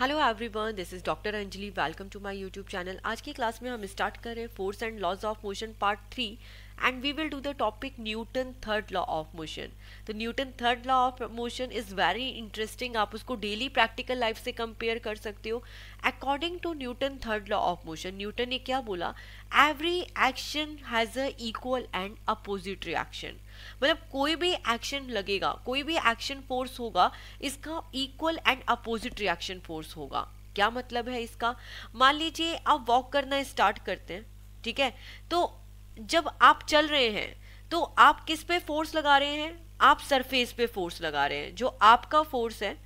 Hello everyone this is doctor Anjali welcome to my YouTube channel आज की class में हम स्टार्ट कर रहे हैं force and laws of motion part three and we will do the topic Newton third law of motion तो Newton third law of motion is very interesting आप उसको डेली प्रैक्टिकल लाइफ से compare कर सकते हो according to Newton third law of motion Newton ने क्या बोला every action has a equal and opposite reaction मतलब कोई भी एक्शन लगेगा कोई भी एक्शन फोर्स होगा इसका equal and opposite reaction force होगा क्या मतलब है इसका मान लीजिए आप वॉक करना स्टार्ट करते हैं ठीक है तो जब आप चल रहे हैं तो आप किस पे फोर्स लगा रहे हैं आप सरफेस पे फोर्स लगा रहे हैं जो आपका फोर्स है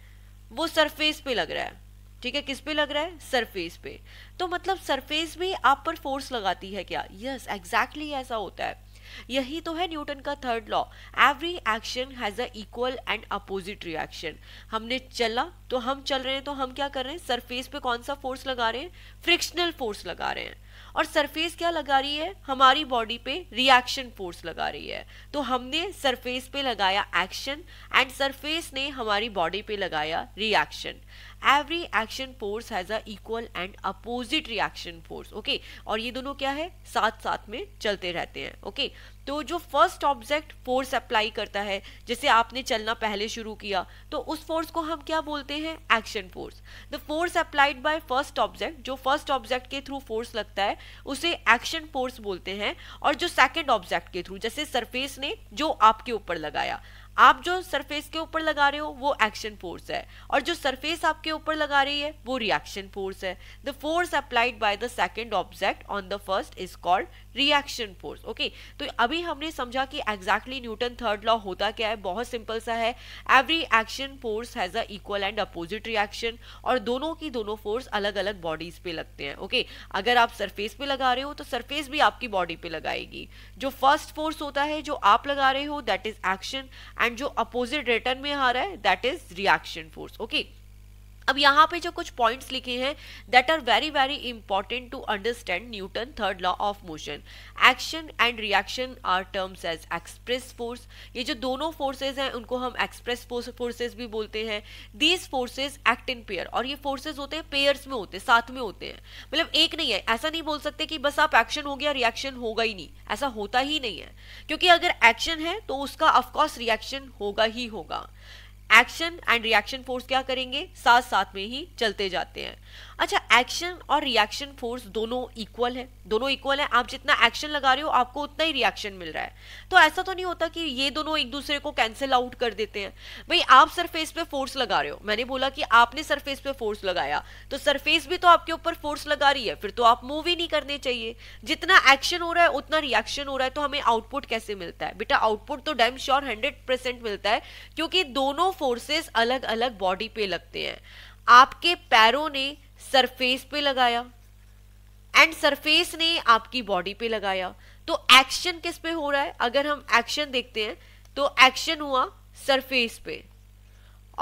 वो सरफेस पे लग रहा है ठीक है किस पे लग रहा है सरफेस पे तो मतलब सरफेस भी आप पर फोर्स लगाती है क्या यस yes, एग्जैक्टली exactly ऐसा होता है यही तो है न्यूटन का third law every action has a equal and opposite reaction हमने चला तो हम चल रहे हैं तो हम क्या कर रहे हैं सरफेस पे कौन सा फोर्स लगा रहे हैं फ्रिक्शनल फोर्स लगा रहे हैं और सरफेस क्या लगा रही है हमारी बॉडी पे रिएक्शन फोर्स लगा रही है तो हमने सरफेस पे लगाया एक्शन एंड सरफेस ने हमारी बॉडी पे लगाया reaction every action force has equal and opposite reaction force okay और ये दोनों क्या है साथ साथ में चलते रहते हैं ओके okay? तो जो फर्स्ट ऑब्जेक्ट फोर्स अप्लाई करता है जैसे आपने चलना पहले शुरू किया तो उस फोर्स को हम क्या बोलते हैं action force the force applied by first object जो फर्स्ट ऑब्जेक्ट के थ्रू फोर्स लगता है उसे एक्शन फोर्स बोलते हैं और जो सेकेंड ऑब्जेक्ट के थ्रू जैसे सरफेस ने जो आपके ऊपर लगाया आप जो सरफेस के ऊपर लगा रहे हो वो एक्शन फोर्स है और जो सरफेस आपके ऊपर लगा रही है वो रिएक्शन फोर्स है the force applied by the second object on the first is called reaction force okay तो अभी हमने समझा कि एग्जैक्टली न्यूटन थर्ड लॉ होता क्या है बहुत सिंपल सा है every action force has a equal and opposite reaction और दोनों की दोनों फोर्स अलग अलग बॉडीज पे लगते हैं ओके okay? अगर आप सरफेस पे लगा रहे हो तो सरफेस भी आपकी बॉडी पे लगाएगी जो फर्स्ट फोर्स होता है जो आप लगा रहे हो that is action and and जो अपोजिट रिटर्न में आ रहा है that is reaction force okay अब यहाँ पे जो कुछ पॉइंट्स लिखे हैं that are very very important to understand Newton third law of motion action and reaction are terms as express force ये जो दोनों फोर्सेज हैं उनको हम एक्सप्रेस फोर्सेज भी बोलते हैं these forces act in pair और ये फोर्सेज होते हैं पेयर्स में होते हैं साथ में होते हैं मतलब एक नहीं है ऐसा नहीं बोल सकते कि बस आप एक्शन हो गया रिएक्शन होगा ही नहीं ऐसा होता ही नहीं है क्योंकि अगर एक्शन है तो उसका ऑफकोर्स रिएक्शन होगा ही होगा एक्शन एंड रिएक्शन फोर्स क्या करेंगे साथ साथ में ही चलते जाते हैं अच्छा एक्शन और रिएक्शन फोर्स दोनों इक्वल है दोनों इक्वल है आप जितना एक्शन लगा रहे हो आपको उतना ही रिएक्शन मिल रहा है तो ऐसा तो नहीं होता कि ये दोनों एक दूसरे को कैंसिल आउट कर देते हैं भाई आप सरफेस पे फोर्स लगा रहे हो मैंने बोला कि आपने सरफेस पे फोर्स लगाया तो सरफेस भी तो आपके ऊपर फोर्स लगा रही है फिर तो आप मूव ही नहीं करने चाहिए जितना एक्शन हो रहा है उतना रिएक्शन हो रहा है तो हमें आउटपुट कैसे मिलता है बेटा आउटपुट तो डैम श्योर हंड्रेड मिलता है क्योंकि दोनों फोर्सेस अलग अलग बॉडी पे लगते हैं आपके पैरों ने सरफेस पे लगाया एंड सरफेस ने आपकी बॉडी पे लगाया तो एक्शन किस पे हो रहा है अगर हम एक्शन देखते हैं तो एक्शन हुआ सरफेस पे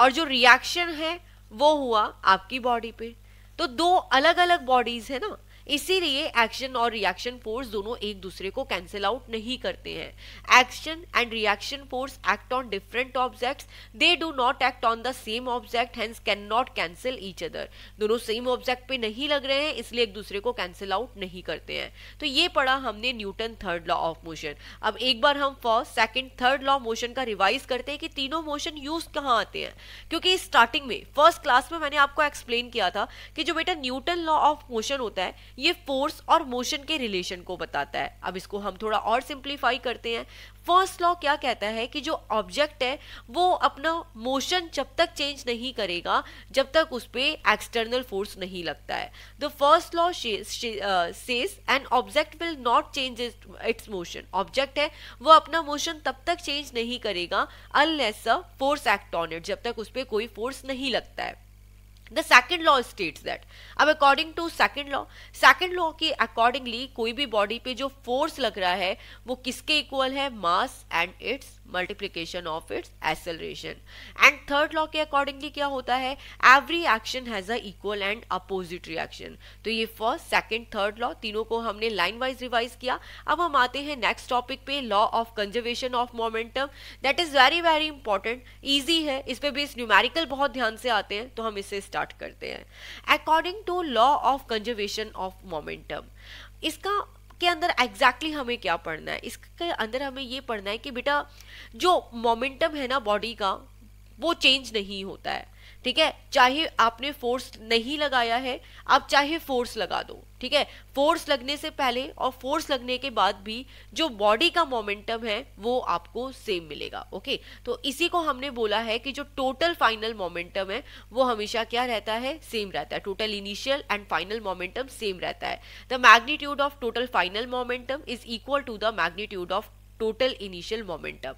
और जो रिएक्शन है वो हुआ आपकी बॉडी पे तो दो अलग अलग बॉडीज है ना इसीलिए एक्शन और रिएक्शन फोर्स दोनों एक दूसरे को कैंसिल आउट नहीं करते हैं action and reaction force act on different objects they do not act on the same object hence can not cancel each other दोनों सेम ऑब्जेक्ट पे नहीं लग रहे हैं इसलिए एक दूसरे को कैंसिल आउट नहीं करते हैं तो ये पढ़ा हमने Newton third law of motion अब एक बार हम first second third law motion का रिवाइज करते हैं कि तीनों मोशन यूज कहाँ आते हैं क्योंकि स्टार्टिंग में फर्स्ट क्लास में मैंने आपको एक्सप्लेन किया था कि जो बेटा न्यूटन लॉ ऑफ मोशन होता है ये फोर्स और मोशन के रिलेशन को बताता है अब इसको हम थोड़ा और सिंप्लीफाई करते हैं फर्स्ट लॉ क्या कहता है कि जो ऑब्जेक्ट है वो अपना मोशन जब तक चेंज नहीं करेगा जब तक उस पर एक्सटर्नल फोर्स नहीं लगता है the first law says an object will not change its motion object है वो अपना मोशन तब तक चेंज नहीं करेगा unless force act on it जब तक उस पर कोई फोर्स नहीं लगता है the second law states that अब according to second law second law के अकॉर्डिंगली कोई भी बॉडी पे जो फोर्स लग रहा है वो किसके इक्वल है mass and its multiplication of its acceleration and third law के अकॉर्डिंगली क्या होता है every action has a equal and opposite reaction तो ये फर्स्ट सेकेंड थर्ड लॉ तीनों को हमने लाइन वाइज रिवाइज किया अब हम आते हैं नेक्स्ट टॉपिक पे law of conservation of momentum that is very very important easy है इस पर बेस न्यूमेरिकल बहुत ध्यान से आते हैं तो हम इससे स्टार्ट करते हैं according to law of conservation of momentum इसका के अंदर एग्जैक्टली exactly हमें क्या पढ़ना है इसके अंदर हमें ये पढ़ना है कि बेटा जो मोमेंटम है ना बॉडी का वो चेंज नहीं होता है ठीक है चाहे आपने फोर्स नहीं लगाया है आप चाहे फोर्स लगा दो ठीक है फोर्स लगने से पहले और फोर्स लगने के बाद भी जो बॉडी का मोमेंटम है वो आपको सेम मिलेगा ओके तो इसी को हमने बोला है कि जो टोटल फाइनल मोमेंटम है वो हमेशा क्या रहता है सेम रहता है total initial and final momentum same रहता है the magnitude of total final momentum is equal to the magnitude of total initial momentum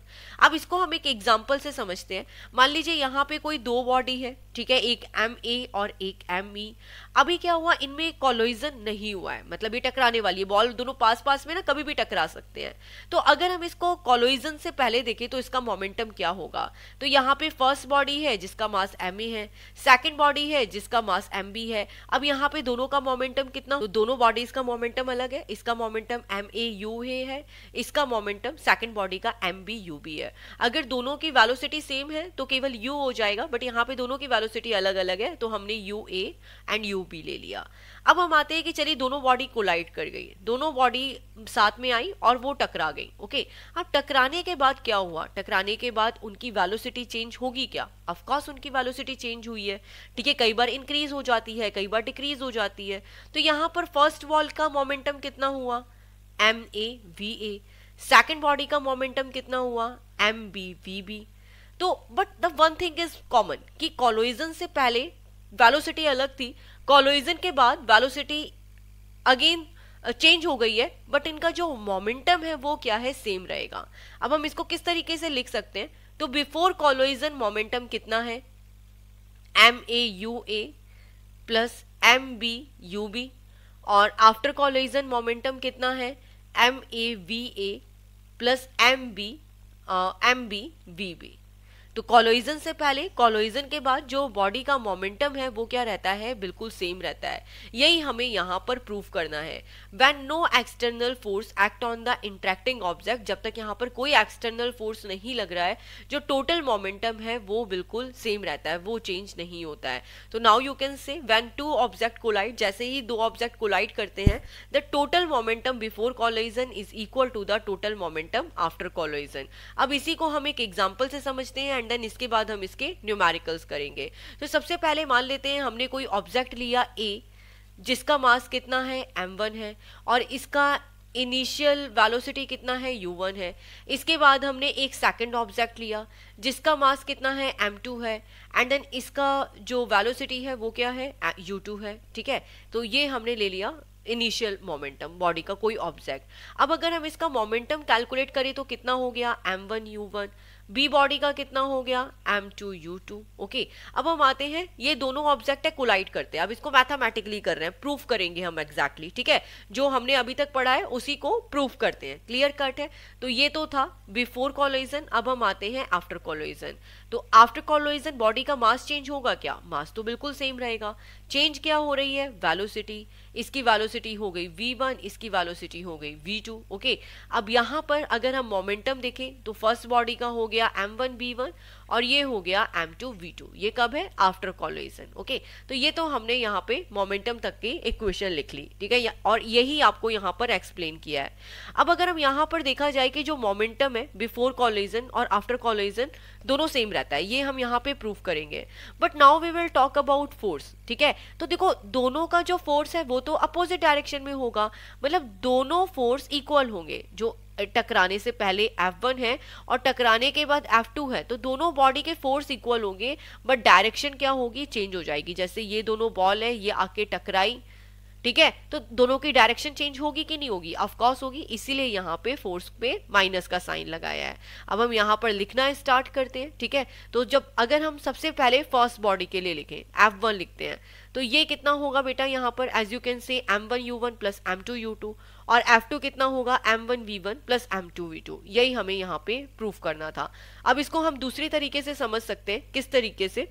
अब इसको हम एक एग्जाम्पल से समझते हैं मान लीजिए यहाँ पे कोई दो बॉडी है ठीक है एक एम ए और एक एम ई e। अभी क्या हुआ इनमें कॉलोइजन नहीं हुआ है मतलब ये टकराने वाली है बॉल दोनों पास पास में ना कभी भी टकरा सकते हैं तो अगर हम इसको कॉलोइजन से पहले देखें तो इसका मोमेंटम क्या होगा तो यहाँ पे फर्स्ट बॉडी है जिसका मास एम ए है सेकेंड बॉडी है जिसका मास एम बी है अब यहाँ पे दोनों का मोमेंटम कितना तो दोनों बॉडीज का मोमेंटम अलग है इसका momentum M A U A है इसका मोमेंटम सेकेंड बॉडी का एम बी यू बी है अगर दोनों की वैलोसिटी सेम है तो केवल यू हो जाएगा बट यहाँ पे दोनों की वैलोसिटी अलग अलग है तो हमने U A and U U B ले लिया अब हम आते हैं कि चलिए दोनों बॉडी कोलाइड कर गई दोनों बॉडी साथ में आई और वो टकरा गई ओके अब टकराने के बाद क्या हुआ टकराने के बाद उनकी वैलोसिटी चेंज होगी क्या ऑफकोर्स उनकी वैलोसिटी चेंज हुई है ठीक है कई बार इंक्रीज हो जाती है कई बार डिक्रीज हो जाती है तो यहाँ पर फर्स्ट वॉल का मोमेंटम कितना हुआ M A V A second body का मोमेंटम कितना हुआ एम बी वी बी तो but the one thing is common कि कॉलोइजन से पहले वेलोसिटी अलग थी कॉलोइजन के बाद वेलोसिटी अगेन चेंज हो गई है बट इनका जो मोमेंटम है वो क्या है सेम रहेगा अब हम इसको किस तरीके से लिख सकते हैं तो बिफोर कॉलोइजन मोमेंटम कितना है M A U A plus M B U B और आफ्टर कॉलोइजन मोमेंटम कितना है M A V A plus M B M B V B तो कॉलोइजन से पहले कॉलोइजन के बाद जो बॉडी का मोमेंटम है वो क्या रहता है बिल्कुल सेम रहता है यही हमें यहाँ पर प्रूव करना है when no external force act on the interacting object जब तक यहाँ पर कोई एक्सटर्नल फोर्स नहीं लग रहा है जो टोटल मोमेंटम है वो बिल्कुल सेम रहता है वो चेंज नहीं होता है तो now you can say when two object collide जैसे ही दो ऑब्जेक्ट कोलाइट करते हैं the total momentum before collision is equal to the total momentum after collision अब इसी को हम एक एग्जाम्पल से समझते हैं एंड एंड देन इसके बाद हम इसके न्यूमेरिकल्स करेंगे तो सबसे पहले मान लेते हैं हमने कोई ऑब्जेक्ट लिया ए जिसका मास कितना है एम वन है और इसका इनिशियल वेलोसिटी कितना है u1 है इसके बाद हमने एक सेकंड ऑब्जेक्ट लिया जिसका मास कितना है m2 है एंड देन इसका जो वेलोसिटी है वो क्या है u2 है ठीक है तो ये हमने ले लिया इनिशियल मोमेंटम बॉडी का कोई ऑब्जेक्ट अब अगर हम इसका मोमेंटम कैलकुलेट करें तो कितना हो गया M m1 u1 B body का कितना हो गया M two you two okay अब हम आते हैं ये दोनों ऑब्जेक्ट है कोलाइड करते हैं अब इसको मैथमेटिकली कर रहे हैं प्रूफ करेंगे हम एग्जैक्टली exactly, ठीक है जो हमने अभी तक पढ़ा है उसी को प्रूफ करते हैं क्लियर कट है तो ये तो था बिफोर कॉलोइजन अब हम आते हैं आफ्टर कॉलोइजन तो आफ्टर कॉलोइजन बॉडी का मास चेंज होगा क्या मास तो बिल्कुल सेम रहेगा चेंज क्या हो रही है वैलोसिटी इसकी वैलोसिटी हो गई वी वन इसकी वैलोसिटी हो गई वी टू ओके अब यहां पर अगर हम मोमेंटम देखें तो फर्स्ट बॉडी का हो गया एम वन वी वन और ये हो गया एम टू वी टू ये कब है आफ्टर कॉलोइजन ओके तो ये तो हमने यहाँ पे मोमेंटम तक की इक्वेशन लिख ली ठीक है और यही आपको यहाँ पर एक्सप्लेन किया है अब अगर हम यहाँ पर देखा जाए कि जो मोमेंटम है बिफोर कॉलोइजन और आफ्टर कॉलोइजन दोनों सेम रहता है ये हम यहाँ पे प्रूव करेंगे but now we will talk about force ठीक है तो देखो दोनों का जो फोर्स है वो तो अपोजिट डायरेक्शन में होगा मतलब दोनों फोर्स इक्वल होंगे जो टकराने से पहले F1 है और टकराने के बाद F2 है तो दोनों बॉडी के फोर्स इक्वल होंगे बट डायरेक्शन क्या होगी चेंज हो जाएगी जैसे ये दोनों बॉल है ये आके टकराई ठीक है तो दोनों की डायरेक्शन चेंज होगी कि नहीं होगी ऑफकोर्स होगी इसीलिए यहाँ पे फोर्स पे माइनस का साइन लगाया है अब हम यहाँ पर लिखना स्टार्ट करते हैं ठीक है तो जब अगर हम सबसे पहले फर्स्ट बॉडी के लिए लिखें एफ वन लिखते हैं तो ये कितना होगा बेटा यहाँ पर as you can say M one you one plus M two you two और F2 कितना होगा M1 V1 plus we two यही हमें यहाँ पे प्रूफ करना था अब इसको हम दूसरे तरीके से समझ सकते हैं किस तरीके से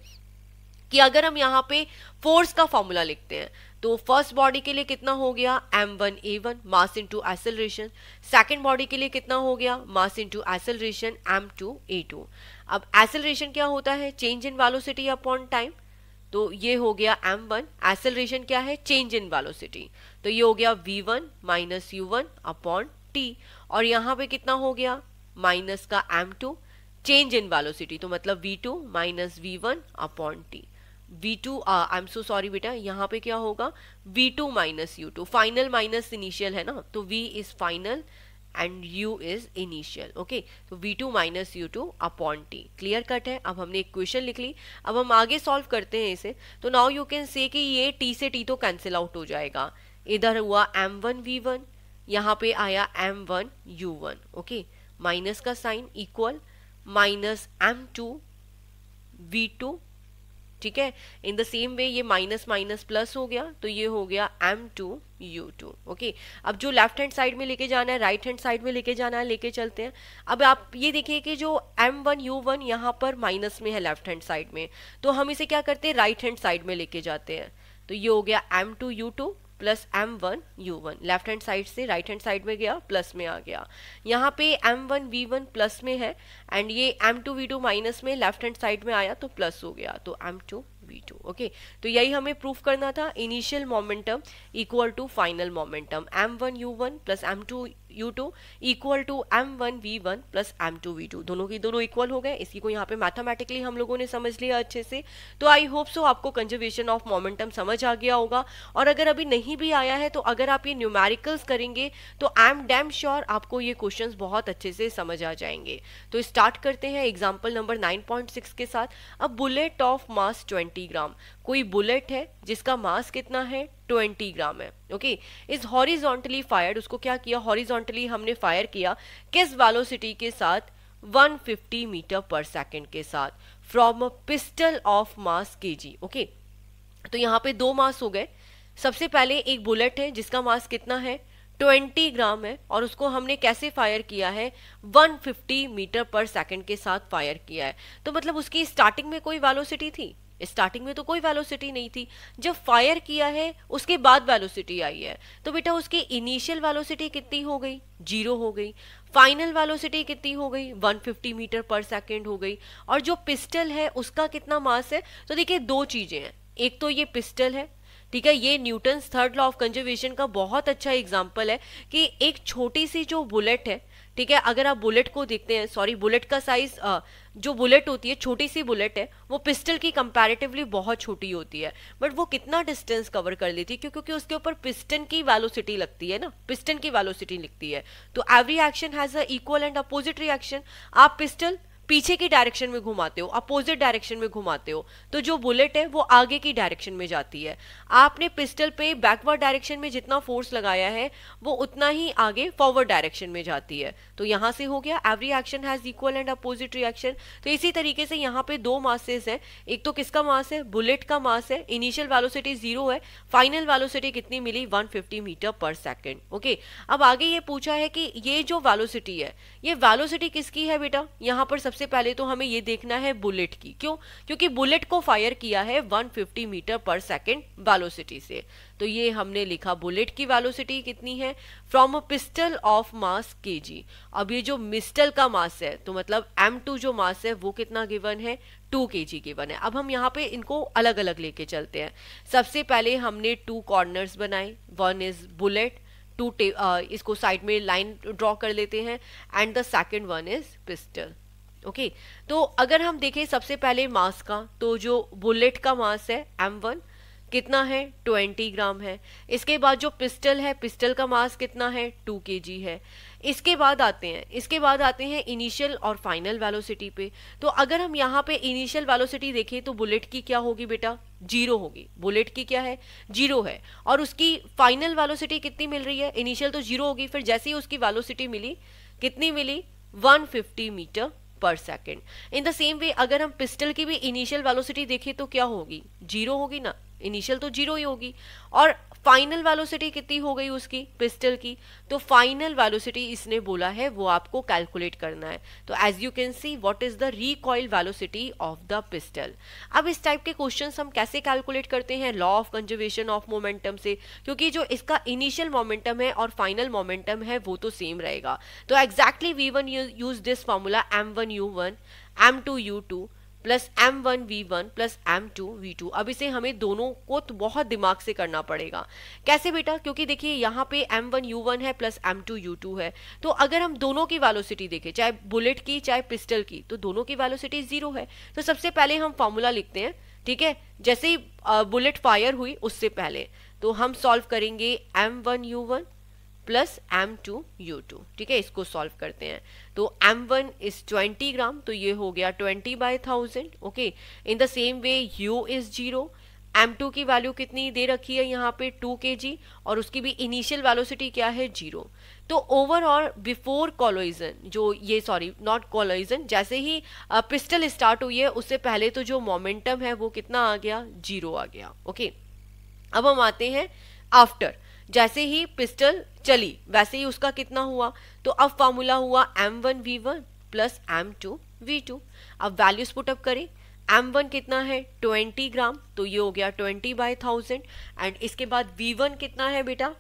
कि अगर हम यहाँ पे फोर्स का फॉर्मूला लिखते हैं तो फर्स्ट बॉडी के लिए कितना हो गया M one A one mass into acceleration second body के लिए कितना हो गया mass into acceleration M two A two अब एसेलरेशन क्या होता है change in velocity upon time तो ये हो गया एम वन एसेलरेशन क्या है चेंज इन वेलोसिटी तो ये हो गया v one minus u one upon t और यहाँ पे कितना हो गया माइनस का m two change in velocity तो मतलब v two minus v one upon t v two I am so sorry बेटा यहाँ पे क्या होगा v two minus u two final minus initial है ना तो v is final and u is initial okay तो v two minus u two upon T clear cut है अब हमने एक क्वेश्चन लिख ली अब हम आगे सॉल्व करते हैं इसे तो नाउ यू कैन से कि ये टी से टी तो कैंसिल आउट हो जाएगा इधर हुआ एम वन वी वन यहाँ पे आया m one you one okay minus का sign equal minus m two v two ठीक है इन द सेम वे ये माइनस माइनस प्लस हो गया तो ये हो गया M two you two okay अब जो लेफ्ट हैंड साइड में लेके जाना है राइट हैंड साइड में लेके जाना है लेके चलते हैं अब आप ये देखिए कि जो एम वन यू वन यहाँ पर माइनस में है लेफ्ट हैंड साइड में तो हम इसे क्या करते हैं राइट हैंड साइड में लेके जाते हैं तो ये हो गया M two you two plus m one you one left hand side से राइट हैंड साइड में गया प्लस में आ गया यहाँ पे m one v one plus में है एंड ये m two v two minus में लेफ्ट हैंड साइड में आया तो प्लस हो गया तो m two v two okay तो यही हमें प्रूफ करना था initial momentum equal to final momentum m one you one plus M two you two equal to m one v one plus M two v two दोनों की दोनों equal हो गए इसी को यहाँ पे मैथमेटिकली हम लोगों ने समझ लिया अच्छे से तो आई होप सो आपको कंजर्वेशन ऑफ मोमेंटम समझ आ गया होगा और अगर अभी नहीं भी आया है तो अगर आप ये न्यूमेरिकल्स करेंगे तो आई एम डैम श्योर आपको ये क्वेश्चन बहुत अच्छे से समझ आ जाएंगे तो स्टार्ट करते हैं एग्जाम्पल नंबर नाइन के साथ अब bullet of mass twenty gram कोई बुलेट है जिसका मास कितना है 20 ग्राम है ओके इज हॉरिजॉन्टली फायर्ड उसको क्या किया हॉरिजॉन्टली हमने फायर किया किस वेलोसिटी के साथ 150 मीटर पर सेकंड के साथ from a pistol of mass k g okay तो यहाँ पे दो मास हो गए सबसे पहले एक बुलेट है जिसका मास कितना है 20 ग्राम है और उसको हमने कैसे फायर किया है 150 मीटर पर सेकंड के साथ फायर किया है तो मतलब उसकी स्टार्टिंग में कोई वेलोसिटी थी स्टार्टिंग में तो कोई वेलोसिटी नहीं थी जब फायर किया है उसके बाद वेलोसिटी आई है तो बेटा उसकी इनिशियल वेलोसिटी कितनी हो गई जीरो हो गई फाइनल वेलोसिटी कितनी हो गई 150 मीटर पर सेकंड हो गई और जो पिस्टल है उसका कितना मास है तो देखिए दो चीजें हैं एक तो ये पिस्टल है ठीक है ये Newton third law of conservation का बहुत अच्छा एग्जाम्पल है कि एक छोटी सी जो बुलेट है ठीक है अगर आप बुलेट को देखते हैं सॉरी बुलेट का साइज जो बुलेट होती है छोटी सी बुलेट है वो पिस्टल की कंपैरेटिवली बहुत छोटी होती है बट वो कितना डिस्टेंस कवर कर लेती है क्यों क्योंकि उसके ऊपर पिस्टन की वैलोसिटी लगती है ना पिस्टन की वैलोसिटी लिखती है तो every action has a equal and opposite reaction आप पिस्टल पीछे की डायरेक्शन में घुमाते हो अपोजिट डायरेक्शन में घुमाते हो तो जो बुलेट है वो आगे की डायरेक्शन में जाती है आपने पिस्टल पे बैकवर्ड डायरेक्शन में जितना फोर्स लगाया है वो उतना ही आगे फॉरवर्ड डायरेक्शन में जाती है तो यहाँ से हो गया every action has equal and opposite reaction तो इसी तरीके से यहाँ पे दो मासेस हैं एक तो किसका मास है बुलेट का मास है इनिशियल वैलोसिटी जीरो है फाइनल वैलोसिटी कितनी मिली one metre per second okay अब आगे ये पूछा है कि ये जो वेलोसिटी है ये वैलोसिटी किसकी है बेटा यहाँ पर सबसे सबसे पहले तो हमें ये देखना है बुलेट की क्यों क्योंकि बुलेट को फायर किया है 150 मीटर पर सेकेंड वेलोसिटी से तो ये हमने लिखा बुलेट की वेलोसिटी कितनी है from a pistol of mass k g अब ये जो मिस्टल का मास है तो मतलब एम टू जो मास है वो कितना गिवन है टू के जी गिवन है अब हम यहाँ पे इनको अलग अलग लेके चलते हैं सबसे पहले हमने टू कॉर्नर्स बनाए वन इज बुलेट टू इसको साइड में लाइन ड्रॉ कर लेते हैं and the second one is pistol okay तो अगर हम देखें सबसे पहले मास का तो जो बुलेट का मास है एम वन कितना है 20 ग्राम है इसके बाद जो पिस्टल है पिस्टल का मास कितना है 2 के है इसके बाद आते हैं इसके बाद आते हैं इनिशियल और फाइनल वेलोसिटी पे तो अगर हम यहाँ पे इनिशियल वेलोसिटी देखें तो बुलेट की क्या होगी बेटा जीरो होगी बुलेट की क्या है जीरो है और उसकी फाइनल वेलोसिटी कितनी मिल रही है इनिशियल तो जीरो होगी फिर जैसे ही उसकी वेलोसिटी मिली कितनी मिली 150 metre per second in the same way अगर हम पिस्टल की भी इनिशियल वेलोसिटी देखें तो क्या होगी जीरो होगी ना इनिशियल तो जीरो ही होगी और फाइनल वेलोसिटी कितनी हो गई उसकी पिस्टल की तो फाइनल वेलोसिटी इसने बोला है वो आपको कैलकुलेट करना है तो as you can see what is the recoil velocity of the pistol अब इस टाइप के क्वेश्चन हम कैसे कैलकुलेट करते हैं law of conservation of momentum से क्योंकि जो इसका इनिशियल मोमेंटम है और फाइनल मोमेंटम है वो तो सेम रहेगा तो exactly v one use this formula m one you one m two you two plus m one v one plus M two v two अब इसे हमें दोनों को तो बहुत दिमाग से करना पड़ेगा कैसे बेटा क्योंकि देखिए यहाँ पे एम वन यू वन है plus M two you two है तो अगर हम दोनों की वैलोसिटी देखें चाहे बुलेट की चाहे पिस्टल की तो दोनों की वैलोसिटी जीरो है तो सबसे पहले हम फॉर्मूला लिखते हैं ठीक है जैसे ही बुलेट फायर हुई उससे पहले तो हम सॉल्व करेंगे m one you one plus M two you two ठीक है इसको सॉल्व करते हैं तो m one is twenty gram तो ये हो गया twenty by thousand okay in the same way u is zero m two की वैल्यू कितनी दे रखी है यहाँ पे टू के जी और उसकी भी इनिशियल वैलोसिटी क्या है जीरो तो ओवरऑल बिफोर कॉलोइजन जो ये सॉरी नॉट कॉलोइजन जैसे ही पिस्टल स्टार्ट हुई है उससे पहले तो जो मोमेंटम है वो कितना आ गया जीरो आ गया ओके okay? अब हम आते हैं आफ्टर जैसे ही पिस्टल चली वैसे ही उसका कितना हुआ तो अब फार्मूला हुआ m one v one plus M two v two अब वैल्यूज पुटअप करें एम वन कितना है ट्वेंटी ग्राम तो ये हो गया ट्वेंटी बाई थाउजेंड एंड इसके बाद वी वन कितना है बेटा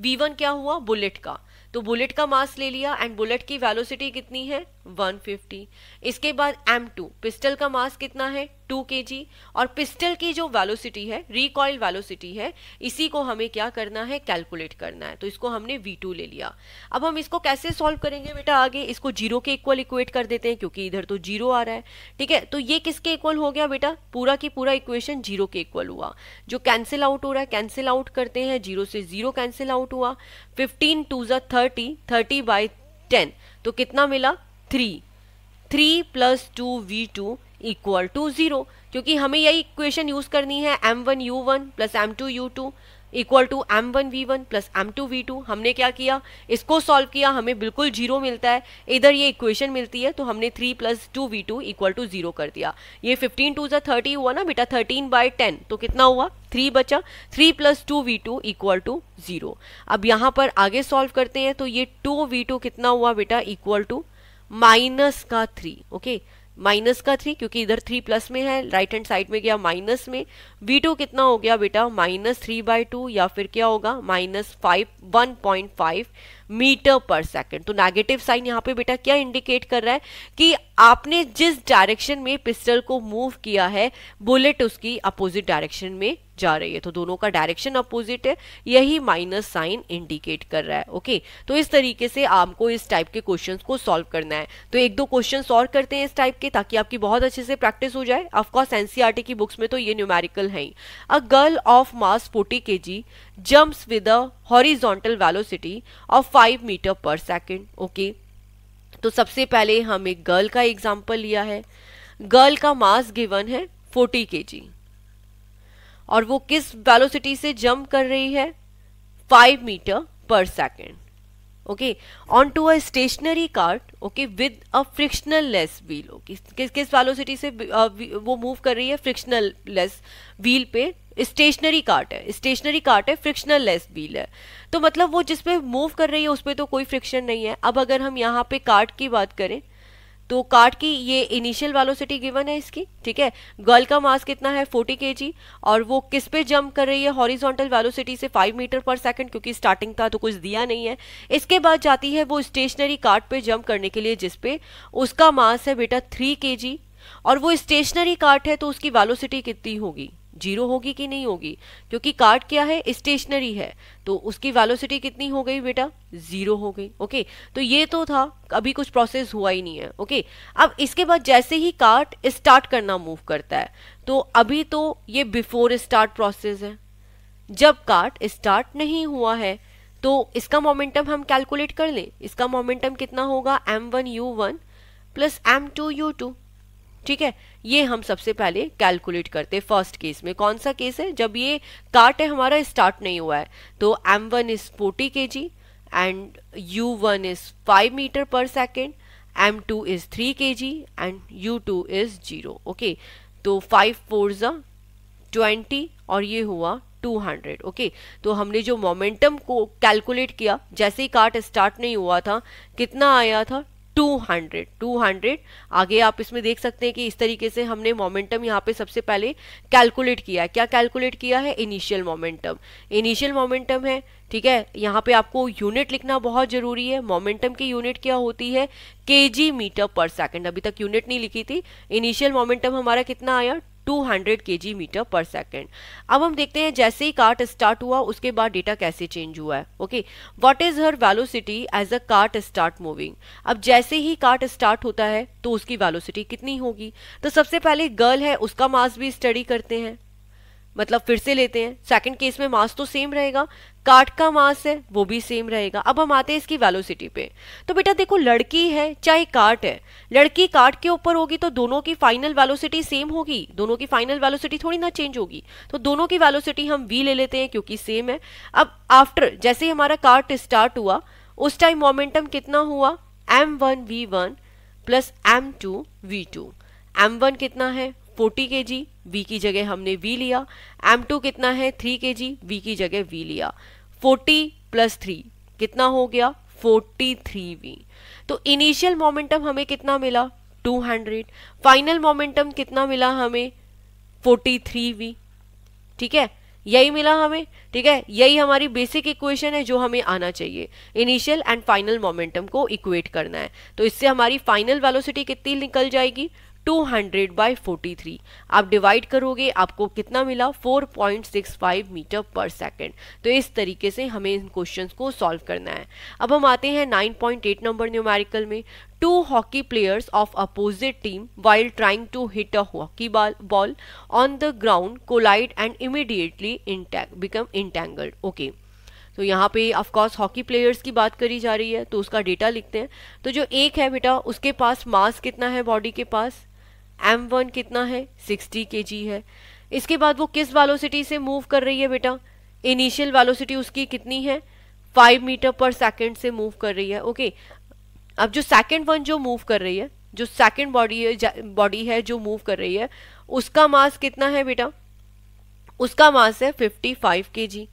वी वन क्या हुआ बुलेट का तो बुलेट का मास ले लिया एंड बुलेट की वेलोसिटी कितनी है 150 इसके बाद M2 पिस्टल का मास कितना है टू के जी और पिस्टल की जो वेलोसिटी है रिकॉइल वेलोसिटी है इसी को हमें क्या करना है कैलकुलेट करना है तो इसको हमने V2 ले लिया अब हम इसको कैसे सॉल्व करेंगे बेटा आगे इसको जीरो के इक्वल इक्वेट कर देते हैं क्योंकि इधर तो जीरो आ रहा है ठीक है तो ये किसके इक्वल हो गया बेटा पूरा की पूरा इक्वेशन जीरो के इक्वल हुआ जो कैंसिल आउट हो रहा है कैंसिल आउट करते हैं जीरो से जीरो कैंसिल आउट हुआ फिफ्टीन टू ज़ा थर्टी थर्टी बाई टेन तो कितना मिला three three plus two v two equal to zero क्योंकि हमें यही इक्वेशन यूज करनी है m one you one plus M two you two equal to m one v one plus M two v two हमने क्या किया इसको solve किया हमें बिल्कुल जीरो मिलता है इधर ये इक्वेशन मिलती है तो हमने three plus two v two equal to zero कर दिया ये फिफ्टीन टू जो थर्टी हुआ ना बेटा थर्टीन बाई टेन तो कितना हुआ थ्री बचा three plus two v two equal to zero अब यहाँ पर आगे सॉल्व करते हैं तो ये टू वी टू कितना हुआ बेटा इक्वल टू माइनस का थ्री ओके okay? माइनस का थ्री क्योंकि इधर थ्री प्लस में है राइट हैंड साइड में गया माइनस में बी टू कितना हो गया बेटा माइनस थ्री बाई टू या फिर क्या होगा minus five one point five metre per second तो नेगेटिव साइन यहाँ पे बेटा क्या इंडिकेट कर रहा है कि आपने जिस डायरेक्शन में पिस्टल को मूव किया है बुलेट उसकी अपोजिट डायरेक्शन में जा रही है तो दोनों का डायरेक्शन अपोजिट है यही माइनस साइन इंडिकेट कर रहा है ओके तो इस तरीके से आपको इस टाइप के क्वेश्चंस को सॉल्व करना है तो एक दो क्वेश्चन और करते हैं इस टाइप के ताकि आपकी बहुत अच्छे से प्रैक्टिस हो जाए ऑफकोर्स एनसीआरटी e की बुक्स में तो ये न्यूमेरिकल है a girl of mass forty k g jumps with a horizontal velocity of five metre per second okay तो सबसे पहले हम एक गर्ल का एग्जाम्पल लिया है गर्ल का मास गिवन है फोर्टी के जी और वो किस वेलोसिटी से जंप कर रही है five metre per second okay on to a stationary cart okay with a frictionless wheel किस किस वेलोसिटी से वो मूव कर रही है फ्रिक्शनल लेस व्हील पे स्टेशनरी कार्ट है स्टेशनरी कार्ट है फ्रिक्शनल लेस व्हील है तो मतलब वो जिसपे मूव कर रही है उस पर तो कोई फ्रिक्शन नहीं है अब अगर हम यहाँ पे कार्ट की बात करें तो कार्ड की ये इनिशियल वेलोसिटी गिवन है इसकी ठीक है गर्ल का मास कितना है 40 के और वो किस पे जंप कर रही है हॉरिजॉन्टल वेलोसिटी से 5 मीटर पर सेकंड क्योंकि स्टार्टिंग था तो कुछ दिया नहीं है इसके बाद जाती है वो स्टेशनरी कार्ड पे जंप करने के लिए जिसपे उसका मास है बेटा थ्री के और वो स्टेशनरी कार्ड है तो उसकी वेलोसिटी कितनी होगी जीरो होगी कि नहीं होगी क्योंकि कार्ड क्या है स्टेशनरी है तो उसकी वेलोसिटी कितनी हो गई बेटा जीरो हो गई ओके तो ये तो था अभी कुछ प्रोसेस हुआ ही नहीं है ओके अब इसके बाद जैसे ही कार्ड स्टार्ट करना मूव करता है तो अभी तो ये बिफोर स्टार्ट प्रोसेस है जब कार्ड स्टार्ट नहीं हुआ है तो इसका मोमेंटम हम कैलकुलेट कर लें इसका मोमेंटम कितना होगा m one you one plus M two you two ठीक है ये हम सबसे पहले कैलकुलेट करते हैं फर्स्ट केस में कौन सा केस है जब ये कार्ट है हमारा स्टार्ट नहीं हुआ है तो m one is forty k g and u one is five metre per second m two is three k g and u two is zero okay तो फाइव फोर ज ट्वेंटी और ये हुआ 200 ओके okay? तो हमने जो momentum को calculate किया जैसे ही कार्ट स्टार्ट नहीं हुआ था कितना आया था 200 200 आगे आप इसमें देख सकते हैं कि इस तरीके से हमने मोमेंटम यहाँ पे सबसे पहले कैलकुलेट किया है क्या कैलकुलेट किया है इनिशियल मोमेंटम इनिशियल मोमेंटम है ठीक है यहाँ पे आपको यूनिट लिखना बहुत जरूरी है मोमेंटम की यूनिट क्या होती है के जी मीटर पर सेकेंड अभी तक यूनिट नहीं लिखी थी इनिशियल मोमेंटम हमारा कितना आया 200 kg मीटर पर सेकेंड अब हम देखते हैं जैसे ही कार्ट स्टार्ट हुआ उसके बाद डेटा कैसे चेंज हुआ है okay what is her velocity as a cart start moving अब जैसे ही कार्ट स्टार्ट होता है तो उसकी वेलोसिटी कितनी होगी तो सबसे पहले गर्ल है उसका मास भी स्टडी करते हैं मतलब फिर से लेते हैं सेकंड केस में मास तो सेम रहेगा काट का मास है वो भी सेम रहेगा अब हम आते हैं इसकी वेलोसिटी पे तो बेटा देखो लड़की है चाहे काट है लड़की काट के ऊपर होगी तो दोनों की फाइनल वेलोसिटी सेम होगी दोनों की फाइनल वेलोसिटी थोड़ी ना चेंज होगी तो दोनों की वेलोसिटी हम वी ले लेते हैं क्योंकि सेम है अब आफ्टर जैसे ही हमारा काट स्टार्ट हुआ उस टाइम मोमेंटम कितना हुआ m one v one plus M two v two m one कितना है 40 के जी वी की जगह हमने वी लिया एम टू कितना है 3 के जी वी की जगह वी लिया फोर्टी प्लस थ्री कितना हो गया फोर्टी थ्री वी तो इनिशियल मोमेंटम हमें कितना मिला टू हंड्रेड फाइनल मोमेंटम कितना मिला हमें फोर्टी थ्री वी ठीक है यही मिला हमें ठीक है यही हमारी बेसिक इक्वेशन है जो हमें आना चाहिए इनिशियल एंड फाइनल मोमेंटम को इक्वेट करना है तो इससे हमारी फाइनल वेलोसिटी कितनी निकल जाएगी two hundred by forty three आप डिवाइड करोगे आपको कितना मिला four point six five metre per second तो इस तरीके से हमें इन क्वेश्चन को सॉल्व करना है अब हम आते हैं nine point eight number numerical में two hockey players of opposite team while trying to hit a hockey ball on the ground collide and immediately become entangled okay तो यहाँ पे ऑफकोर्स हॉकी प्लेयर्स की बात करी जा रही है तो उसका डेटा लिखते हैं तो जो एक है बेटा उसके पास मास कितना है बॉडी के पास एम वन कितना है सिक्सटी के जी है इसके बाद वो किस वेलोसिटी से मूव कर रही है बेटा इनिशियल वेलोसिटी उसकी कितनी है फाइव मीटर पर सेकेंड से मूव कर रही है ओके अब जो सेकेंड वन जो मूव कर रही है जो सेकेंड बॉडी है बॉडी है जो मूव कर रही है उसका मास कितना है बेटा उसका मास है फिफ्टी फाइव के जी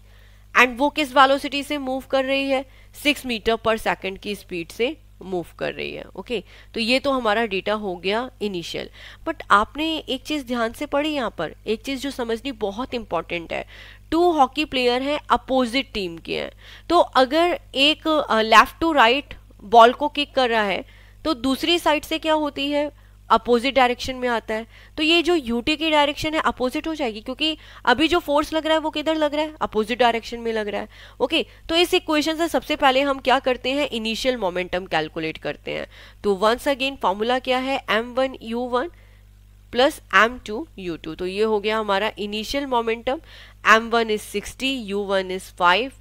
एंड वो किस वेलोसिटी से मूव कर रही है सिक्स मीटर पर सेकेंड की स्पीड से मूव कर रही है ओके तो ये तो हमारा डेटा हो गया इनिशियल बट आपने एक चीज़ ध्यान से पढ़ी यहाँ पर एक चीज़ जो समझनी बहुत इंपॉर्टेंट है टू हॉकी प्लेयर हैं अपोजिट टीम के हैं तो अगर एक लेफ़्ट टू राइट बॉल को किक कर रहा है तो दूसरी साइड से क्या होती है अपोजिट डायरेक्शन में आता है तो ये जो यूटी की डायरेक्शन है अपोजिट हो जाएगी क्योंकि अभी जो फोर्स लग रहा है वो किधर लग रहा है अपोजिट डायरेक्शन में लग रहा है ओके तो इस इक्वेशन से सबसे पहले हम क्या करते हैं इनिशियल मोमेंटम कैलकुलेट करते हैं तो वंस अगेन फॉर्मूला क्या है m one you one plus M two you two तो ये हो गया हमारा initial momentum m one is sixty u one is five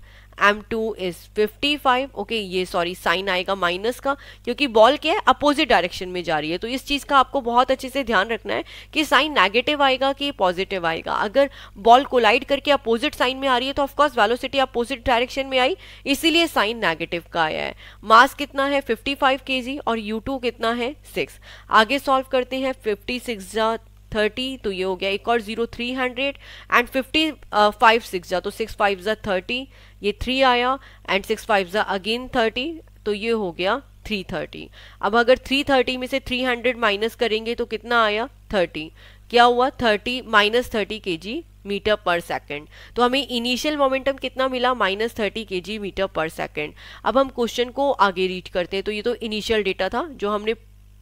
m two is fifty five okay ये सॉरी साइन आएगा माइनस का क्योंकि बॉल क्या है अपोजिट डायरेक्शन में जा रही है तो इस चीज़ का आपको बहुत अच्छे से ध्यान रखना है कि साइन नेगेटिव आएगा कि पॉजिटिव आएगा अगर बॉल कोलाइड करके अपोजिट साइन में आ रही है तो ऑफकोर्स वेलोसिटी अपोजिट डायरेक्शन में आई इसीलिए साइन नेगेटिव का आया है मास कितना है फिफ्टी फाइव के जी और यू टू कितना है सिक्स आगे सॉल्व करते हैं फिफ्टी सिक्स जा थर्टी तो ये हो गया एक और zero three hundred and fifty five six जा तो सिक्स फाइव जा थर्टी ये थ्री आया एंड सिक्स फाइव ज अगेन थर्टी तो ये हो गया थ्री थर्टी अब अगर थ्री थर्टी में से थ्री हंड्रेड माइनस करेंगे तो कितना आया थर्टी क्या हुआ थर्टी माइनस थर्टी के जी मीटर पर सेकेंड तो हमें इनिशियल मोमेंटम कितना मिला माइनस थर्टी के जी मीटर पर सेकेंड अब हम क्वेश्चन को आगे रीड करते हैं तो ये तो इनिशियल डेटा था जो हमने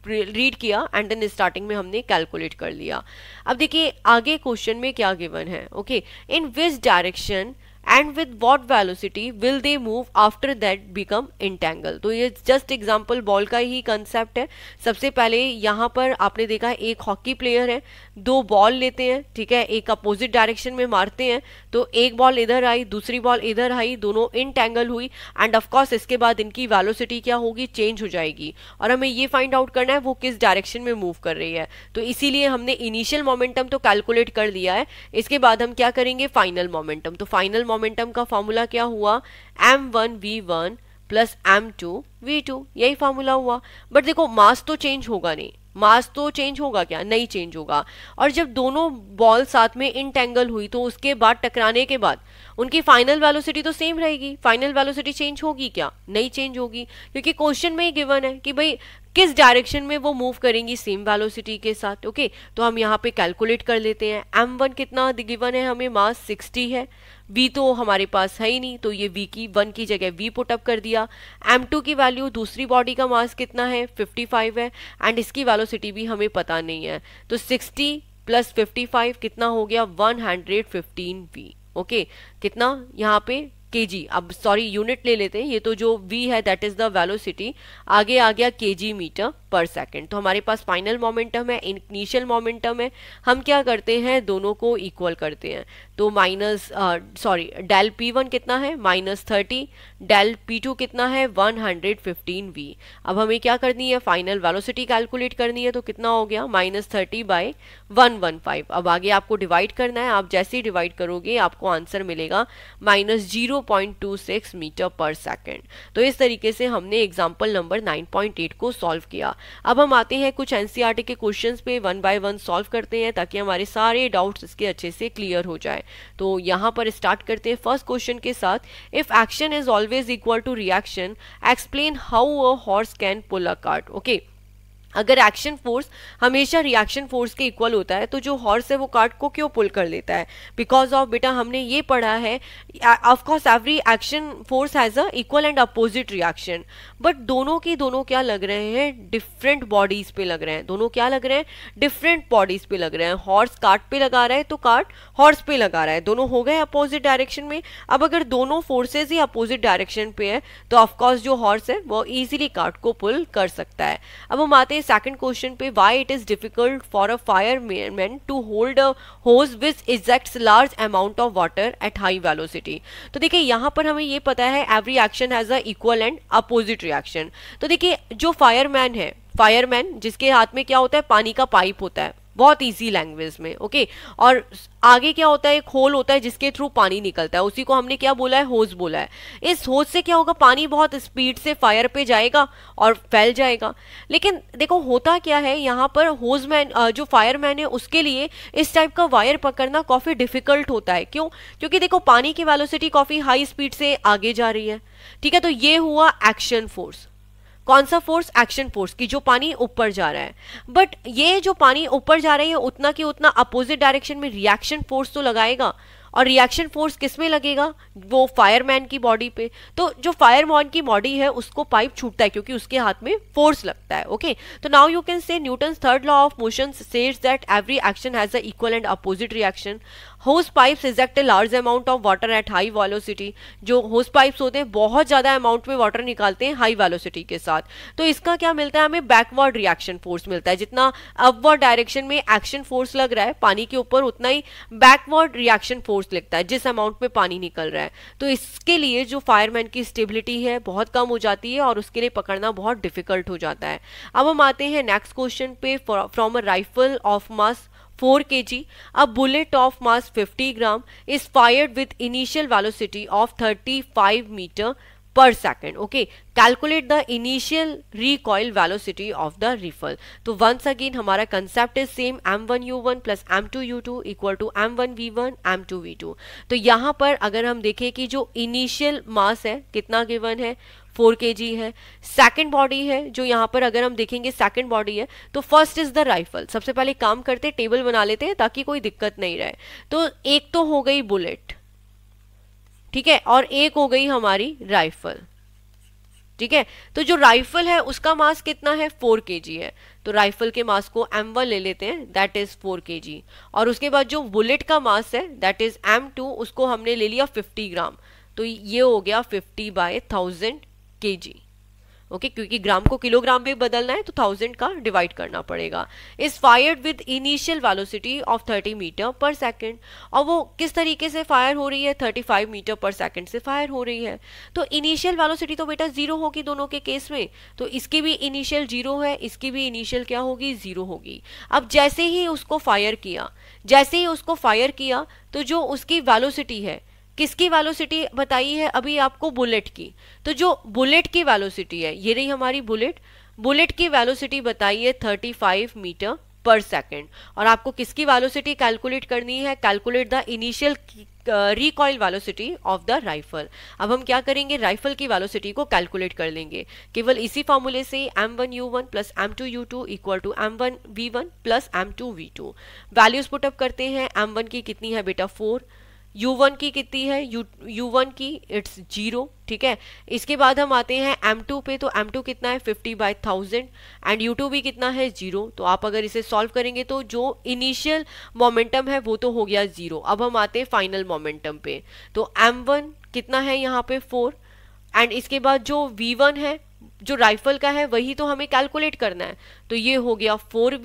रीड किया एंड देन स्टार्टिंग में हमने कैलकुलेट कर लिया अब देखिए आगे क्वेश्चन में क्या गिवन है okay in which direction and with what velocity will they move after that become entangle तो ये जस्ट एग्जाम्पल बॉल का ही कंसेप्ट है सबसे पहले यहाँ पर आपने देखा एक हॉकी प्लेयर है दो बॉल लेते हैं ठीक है एक अपोजिट डायरेक्शन में मारते हैं तो एक बॉल इधर आई दूसरी बॉल इधर आई दोनों इंटेंगल हुई एंड ऑफकोर्स इसके बाद इनकी वेलोसिटी क्या होगी चेंज हो जाएगी और हमें ये फाइंड आउट करना है वो किस डायरेक्शन में मूव कर रही है तो इसीलिए हमने इनिशियल मोमेंटम तो कैलकुलेट कर लिया है इसके बाद हम क्या करेंगे फाइनल मोमेंटम तो फाइनल मोमेंटम का फॉर्मूला क्या हुआ m one v one plus M two v two यही फॉर्मूला हुआ बट देखो मास तो चेंज होगा नहीं मास तो चेंज होगा क्या नहीं चेंज होगा और जब दोनों बॉल साथ में इंटेंगल हुई तो उसके बाद टकराने के बाद उनकी फाइनल वेलोसिटी तो सेम रहेगी फाइनल वेलोसिटी चेंज होगी क्या नहीं चेंज होगी क्योंकि क्वेश्चन में ही गिवन है कि भाई किस डायरेक्शन में वो मूव करेंगी सेम वेलोसिटी के साथ ओके तो हम यहाँ पे कैलकुलेट कर लेते हैं एम वन कितना गिवन है हमें मास सिक्सटी है वी तो हमारे पास है ही नहीं तो ये वी की वन की जगह वी पुटअप कर दिया एम टू की वैल्यू दूसरी बॉडी का मास कितना है 55 है एंड इसकी वैलोसिटी भी हमें पता नहीं है तो 60 प्लस 55 कितना हो गया 115 वी ओके कितना यहाँ पे जी अब सॉरी यूनिट ले लेते हैं ये तो जो वी है दैट इज द वेलोसिटी आगे आ गया जी मीटर पर सेकेंड तो हमारे पास फाइनल मोमेंटम है इनिशियल मोमेंटम है हम क्या करते हैं दोनों को इक्वल करते हैं तो minus sorry del p one कितना है minus thirty del p two कितना है वन हंड्रेड फिफ्टीन वी अब हमें क्या करनी है फाइनल वेलोसिटी कैलकुलेट करनी है तो कितना हो गया minus thirty by one one five अब आगे आपको डिवाइड करना है आप जैसे ही डिवाइड करोगे आपको आंसर मिलेगा minus zero 0.26 metre per second तो इस तरीके से हमने एग्जाम्पल नंबर 9.8 को सॉल्व किया अब हम आते हैं कुछ एनसीआर e के क्वेश्चंस पे वन बाय वन सॉल्व करते हैं ताकि हमारे सारे डाउट्स इसके अच्छे से क्लियर हो जाए तो यहाँ पर स्टार्ट करते हैं फर्स्ट क्वेश्चन के साथ if action is always equal to reaction explain how a horse can pull a cart okay अगर एक्शन फोर्स हमेशा रिएक्शन फोर्स के इक्वल होता है तो जो हॉर्स है वो कार्ट को क्यों पुल कर लेता है बिकॉज ऑफ बेटा हमने ये पढ़ा है of course every action force has a equal and opposite reaction but दोनों के दोनों क्या लग रहे हैं डिफरेंट बॉडीज पे लग रहे हैं दोनों क्या लग रहे हैं डिफरेंट बॉडीज पे लग रहे हैं हॉर्स कार्ट पे लगा रहा है तो कार्ट हॉर्स पे लगा रहा है दोनों हो गए अपोजिट डायरेक्शन में अब अगर दोनों फोर्सेज ही अपोजिट डायरेक्शन पे है तो ऑफकोर्स जो हॉर्स है वो ईजिली कार्ट को पुल कर सकता है अब हम आते हैं सेकेंड क्वेश्चन पे why it is difficult for a fireman to hold a hose with exact large amount of water at high velocity तो देखिये यहाँ पर हमें ये पता है every action has a equal and opposite reaction तो देखिए जो फायरमैन है फायरमैन जिसके हाथ में क्या होता है पानी का पाइप होता है बहुत इजी लैंग्वेज में ओके और आगे क्या होता है एक होल होता है जिसके थ्रू पानी निकलता है उसी को हमने क्या बोला है होज बोला है इस होज से क्या होगा पानी बहुत स्पीड से फायर पे जाएगा और फैल जाएगा लेकिन देखो होता क्या है यहाँ पर होज मैन जो फायर मैन है उसके लिए इस टाइप का वायर पकड़ना काफ़ी डिफिकल्ट होता है क्यों क्योंकि देखो पानी की वेलोसिटी काफ़ी हाई स्पीड से आगे जा रही है ठीक है तो ये हुआ एक्शन फोर्स कौन सा फोर्स एक्शन फोर्स की जो पानी ऊपर जा रहा है बट ये जो पानी ऊपर जा रहा है उतना की उतना अपोजिट डायरेक्शन में रिएक्शन फोर्स तो लगाएगा और रिएक्शन फोर्स किस में लगेगा वो फायरमैन की बॉडी पे तो जो फायरमैन की बॉडी है उसको पाइप छूटता है क्योंकि उसके हाथ में फोर्स लगता है ओके तो now you can say Newton third law of motion says that every action has a equal and opposite reaction hose pipes eject a large amount of water at high velocity जो hose pipes होते हैं बहुत ज़्यादा amount में water निकालते हैं high वालोसिटी के साथ तो इसका क्या मिलता है हमें बैकवर्ड रिएक्शन फोर्स मिलता है जितना अपवर्ड डायरेक्शन में एक्शन फोर्स लग रहा है पानी के ऊपर उतना ही बैकवर्ड रिएक्शन फोर्स लगता है जिस अमाउंट में पानी निकल रहा है तो इसके लिए जो फायरमैन की स्टेबिलिटी है बहुत कम हो जाती है और उसके लिए पकड़ना बहुत डिफिकल्ट हो जाता है अब हम आते हैं नेक्स्ट क्वेश्चन पे from a rifle of mass 4 kg. A bullet of mass 50 gram is fired with initial velocity of 35 meter per second okay calculate the initial recoil velocity of the rifle तो once again हमारा concept is same m one you one plus M two you two equal to m one v one m two v two तो यहाँ पर अगर हम देखें कि जो इनिशियल मास है कितना गिवन है 4 kg है सेकेंड बॉडी है जो यहाँ पर अगर हम देखेंगे सेकेंड बॉडी है तो फर्स्ट इज द राइफल सबसे पहले काम करते टेबल बना लेते हैं ताकि कोई दिक्कत नहीं रहे तो एक तो हो गई बुलेट ठीक है और एक हो गई हमारी राइफल ठीक है तो जो राइफल है उसका मास कितना है फोर के है तो राइफल के मास को एम वन ले लेते हैं दैट इज फोर के और उसके बाद जो बुलेट का मास है दैट इज एम टू उसको हमने ले लिया फिफ्टी ग्राम तो ये हो गया फिफ्टी बाय थाउजेंड के जी ओके okay? क्योंकि ग्राम को किलोग्राम में बदलना है तो थाउजेंड का डिवाइड करना पड़ेगा is fire with initial velocity of thirty meter per second और वो किस तरीके से फायर हो रही है thirty five metre per second से फायर हो रही है तो इनिशियल वेलोसिटी तो बेटा जीरो होगी दोनों के केस में तो इसकी भी इनिशियल जीरो है इसकी भी इनिशियल क्या होगी जीरो होगी अब जैसे ही उसको फायर किया जैसे ही उसको फायर किया तो जो उसकी वेलोसिटी है किसकी वेलोसिटी बताई है अभी आपको बुलेट की तो जो बुलेट की वेलोसिटी है ये रही हमारी बुलेट बुलेट की वेलोसिटी बताई है 35 मीटर पर सेकेंड और आपको किसकी वेलोसिटी कैलकुलेट करनी है calculate the initial recoil velocity of the rifle अब हम क्या करेंगे राइफल की वेलोसिटी को कैलकुलेट कर लेंगे केवल इसी फॉर्मूले से M one you one plus M two you two equal to m one v one plus M two v two values put up करते हैं एम वन की कितनी है बेटा फोर u1 की कितनी है u u1 की इट्स जीरो ठीक है इसके बाद हम आते हैं m2 पे तो m2 कितना है 50 बाई थाउजेंड एंड u2 भी कितना है जीरो तो आप अगर इसे सॉल्व करेंगे तो जो इनिशियल मोमेंटम है वो तो हो गया जीरो अब हम आते हैं फाइनल मोमेंटम पे तो m1 कितना है यहाँ पे फोर एंड इसके बाद जो v1 है जो राइफल का है वही तो हमें कैलकुलेट करना है तो ये हो गया फोर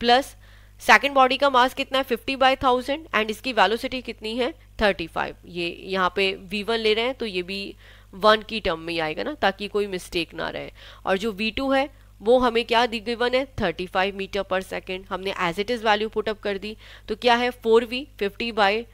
प्लस सेकेंड बॉडी का मास कितना है फिफ्टी बाई थाउजेंड एंड इसकी वेलोसिटी कितनी है थर्टी फाइव ये यहाँ पे वी वन ले रहे हैं तो ये भी वन की टर्म में ही आएगा ना ताकि कोई मिस्टेक ना रहे और जो वी टू है वो हमें क्या दी गिवन है thirty five metre per second हमने as it is value put up कर दी तो क्या है four v fifty by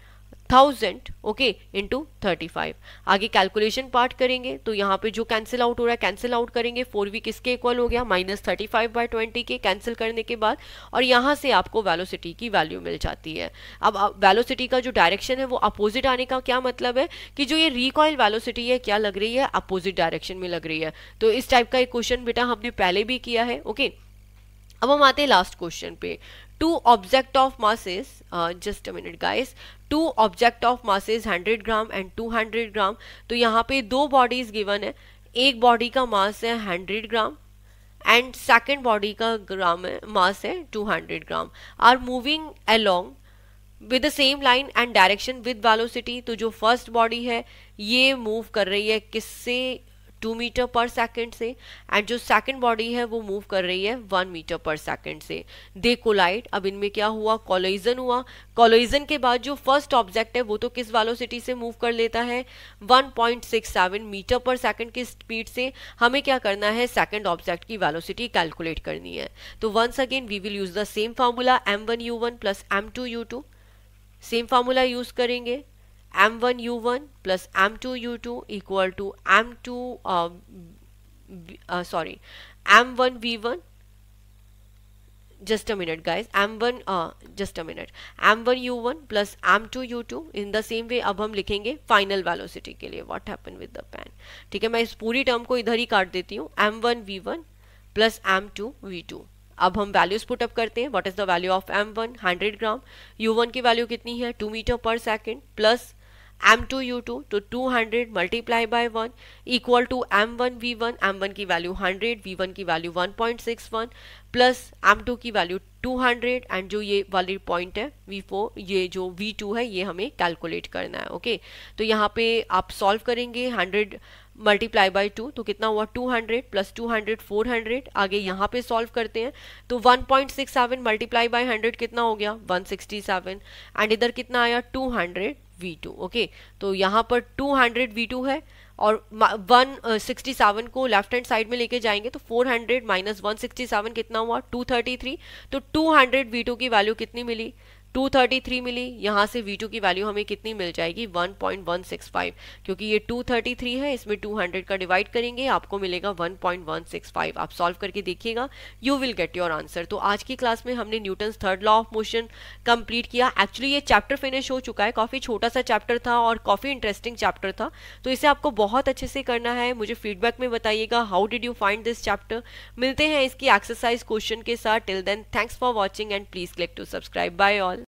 thousand okay into thirty five आगे कैलकुलेशन पार्ट करेंगे तो यहाँ पे जो कैंसिल आउट हो रहा है कैंसिल आउट करेंगे फोर वी किसके इक्वल हो गया minus thirty five by twenty के कैंसिल करने के बाद और यहाँ से आपको वैलोसिटी की वैल्यू मिल जाती है अब वैलोसिटी का जो डायरेक्शन है वो अपोजिट आने का क्या मतलब है कि जो ये रिकॉयल वैलोसिटी है क्या लग रही है अपोजिट डायरेक्शन में लग रही है तो इस टाइप का एक क्वेश्चन बेटा हमने पहले भी किया है ओके okay? अब हम आते हैं लास्ट क्वेश्चन पे two object of masses just a minute guys two object of masses 100 gram and 200 gram तो यहाँ पे दो बॉडीज गिवन है एक बॉडी का मास है 100 ग्राम एंड सेकेंड बॉडी का ग्राम है मास है 200 gram are moving along with the same line and direction with velocity तो जो फर्स्ट बॉडी है ये मूव कर रही है किससे टू मीटर पर सेकेंड से एंड जो सेकेंड बॉडी है वो मूव कर रही है वन मीटर पर सेकेंड से दे कोलाइड अब इनमें क्या हुआ कॉलोइजन हुआ कॉलोइजन के बाद जो फर्स्ट ऑब्जेक्ट है वो तो किस वेलोसिटी से मूव कर लेता है 1.67 मीटर पर सेकेंड की स्पीड से हमें क्या करना है सेकेंड ऑब्जेक्ट की वेलोसिटी कैलकुलेट करनी है तो once again we will use the same formula m one you one plus M two you two same formula use करेंगे m1 u1 plus m2 u2 equal to m2 uh, b, uh, sorry m1 v1 just a minute guys m1 uh, just a minute m1 u1 plus m2 u2 in the same way अब हम लिखेंगे final velocity के लिए what happened with the pen ठीक है मैं इस पूरी term को इधर ही काट देती हूँ m1 v1 plus m2 v2 अब हम वैल्यूज पुट अप करते हैं what is the value of m1 100 gram u1 की वैल्यू कितनी है 2 meter per second plus M two you two तो two hundred multiply by one equal to m one v one m one की value hundred v one की value one point six one plus M two की value two hundred and जो ये वाली point है we four ये जो we two है ये हमें कैलकुलेट करना है ओके okay? तो यहाँ पे आप सॉल्व करेंगे हंड्रेड मल्टीप्लाई बाई टू तो कितना हुआ two hundred plus two hundred four hundred आगे यहाँ पे सॉल्व करते हैं तो one point six seven multiply by hundred कितना हो गया वन सिक्सटी सेवन एंड इधर कितना आया two hundred v two okay तो यहाँ पर टू हंड्रेड वी टू है और वन सिक्सटी सेवन को लेफ्ट हैंड साइड में लेके जाएंगे तो four hundred minus one sixty seven कितना हुआ टू थर्टी थ्री तो टू हंड्रेड वी टू की वैल्यू कितनी मिली 233 मिली यहाँ से V2 की वैल्यू हमें कितनी मिल जाएगी 1.165 क्योंकि ये 233 है इसमें 200 का डिवाइड करेंगे आपको मिलेगा 1.165 आप सॉल्व करके देखिएगा you will get your answer तो आज की क्लास में हमने Newton third law of motion complete किया एक्चुअली ये चैप्टर फिनिश हो चुका है काफ़ी छोटा सा चैप्टर था और काफ़ी इंटरेस्टिंग चैप्टर था तो इसे आपको बहुत अच्छे से करना है मुझे फीडबैक में बताइएगा how did you find this chapter मिलते हैं इसकी एक्सरसाइज क्वेश्चन के साथ till then thanks for watching and please click to subscribe bye all